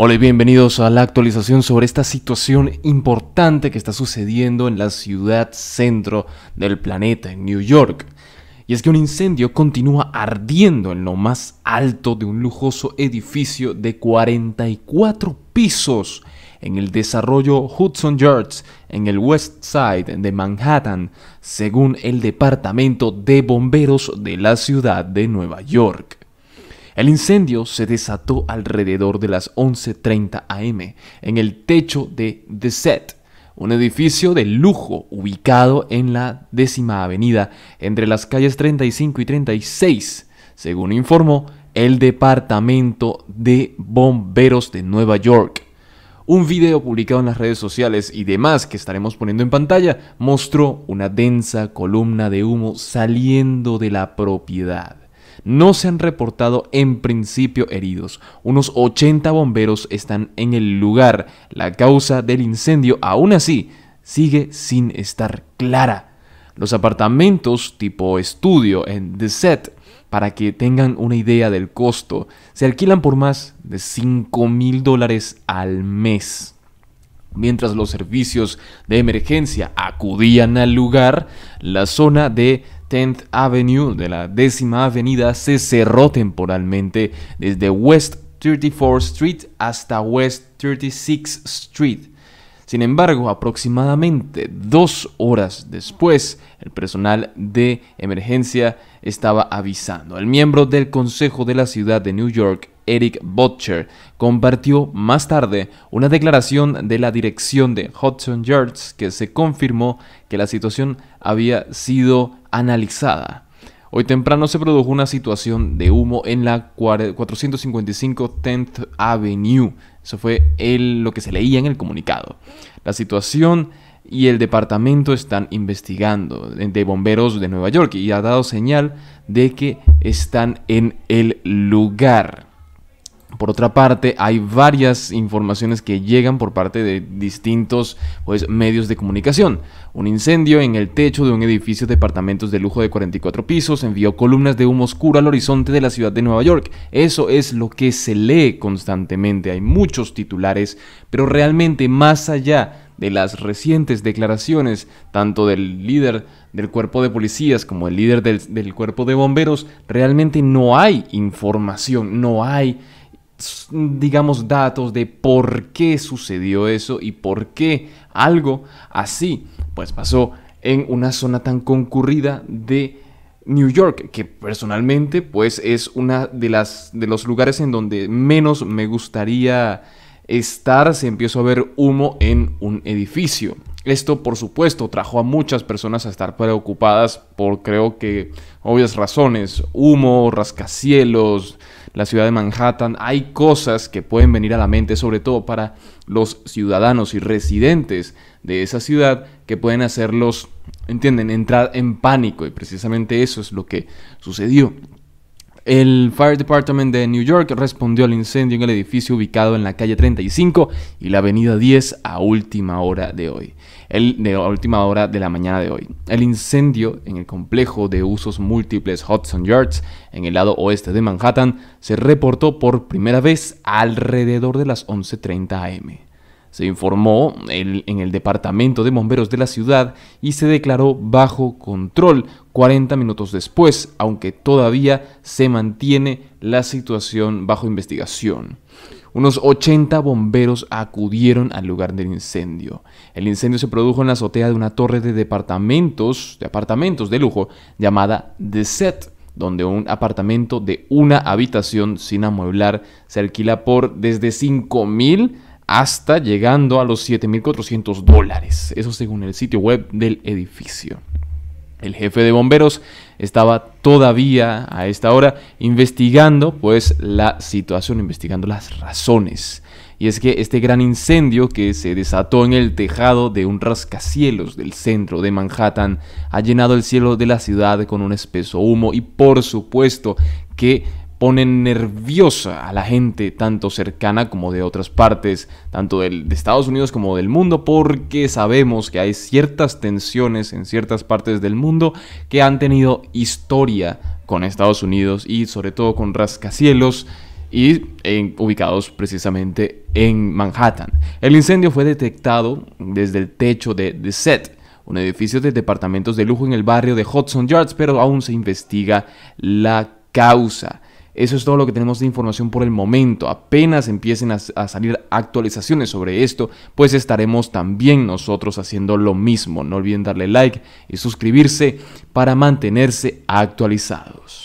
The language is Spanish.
Hola y bienvenidos a la actualización sobre esta situación importante que está sucediendo en la ciudad centro del planeta, en New York. Y es que un incendio continúa ardiendo en lo más alto de un lujoso edificio de 44 pisos en el desarrollo Hudson Yards en el West Side de Manhattan, según el Departamento de Bomberos de la ciudad de Nueva York. El incendio se desató alrededor de las 11.30 am en el techo de The Set, un edificio de lujo ubicado en la décima avenida entre las calles 35 y 36, según informó el Departamento de Bomberos de Nueva York. Un video publicado en las redes sociales y demás que estaremos poniendo en pantalla mostró una densa columna de humo saliendo de la propiedad. No se han reportado en principio heridos. Unos 80 bomberos están en el lugar. La causa del incendio, aún así, sigue sin estar clara. Los apartamentos tipo estudio en The Set, para que tengan una idea del costo, se alquilan por más de 5 mil dólares al mes. Mientras los servicios de emergencia acudían al lugar, la zona de 10th Avenue, de la décima avenida, se cerró temporalmente desde West 34th Street hasta West 36th Street. Sin embargo, aproximadamente dos horas después, el personal de emergencia estaba avisando. al miembro del Consejo de la Ciudad de New York, Eric Butcher, compartió más tarde una declaración de la dirección de Hudson Yards que se confirmó que la situación había sido analizada. Hoy temprano se produjo una situación de humo en la 455 10th Avenue. Eso fue lo que se leía en el comunicado. La situación y el departamento están investigando de bomberos de Nueva York y ha dado señal de que están en el lugar. Por otra parte, hay varias informaciones que llegan por parte de distintos pues, medios de comunicación. Un incendio en el techo de un edificio de departamentos de lujo de 44 pisos envió columnas de humo oscuro al horizonte de la ciudad de Nueva York. Eso es lo que se lee constantemente. Hay muchos titulares, pero realmente más allá de las recientes declaraciones, tanto del líder del cuerpo de policías como el líder del, del cuerpo de bomberos, realmente no hay información, no hay digamos, datos de por qué sucedió eso y por qué algo así, pues pasó en una zona tan concurrida de New York, que personalmente, pues es una de las de los lugares en donde menos me gustaría estar si empiezo a ver humo en un edificio. Esto, por supuesto, trajo a muchas personas a estar preocupadas por, creo que, obvias razones, humo, rascacielos, la ciudad de Manhattan, hay cosas que pueden venir a la mente, sobre todo para los ciudadanos y residentes de esa ciudad, que pueden hacerlos, entienden, entrar en pánico. Y precisamente eso es lo que sucedió. El Fire Department de New York respondió al incendio en el edificio ubicado en la calle 35 y la avenida 10 a última hora de hoy. El, de última hora de la mañana de hoy. El incendio en el complejo de usos múltiples Hudson Yards, en el lado oeste de Manhattan, se reportó por primera vez alrededor de las 11.30 am. Se informó en el Departamento de Bomberos de la ciudad y se declaró bajo control 40 minutos después, aunque todavía se mantiene la situación bajo investigación. Unos 80 bomberos acudieron al lugar del incendio. El incendio se produjo en la azotea de una torre de departamentos, de apartamentos de lujo, llamada The Set, donde un apartamento de una habitación sin amueblar se alquila por desde 5.000 hasta llegando a los 7.400 dólares. Eso según el sitio web del edificio. El jefe de bomberos estaba todavía a esta hora investigando pues la situación, investigando las razones. Y es que este gran incendio que se desató en el tejado de un rascacielos del centro de Manhattan ha llenado el cielo de la ciudad con un espeso humo y por supuesto que ponen nerviosa a la gente, tanto cercana como de otras partes, tanto de Estados Unidos como del mundo, porque sabemos que hay ciertas tensiones en ciertas partes del mundo que han tenido historia con Estados Unidos y sobre todo con rascacielos y eh, ubicados precisamente en Manhattan. El incendio fue detectado desde el techo de The Set, un edificio de departamentos de lujo en el barrio de Hudson Yards, pero aún se investiga la causa. Eso es todo lo que tenemos de información por el momento. Apenas empiecen a, salir actualizaciones sobre esto, pues estaremos también nosotros haciendo lo mismo. No olviden darle like y suscribirse para mantenerse actualizados.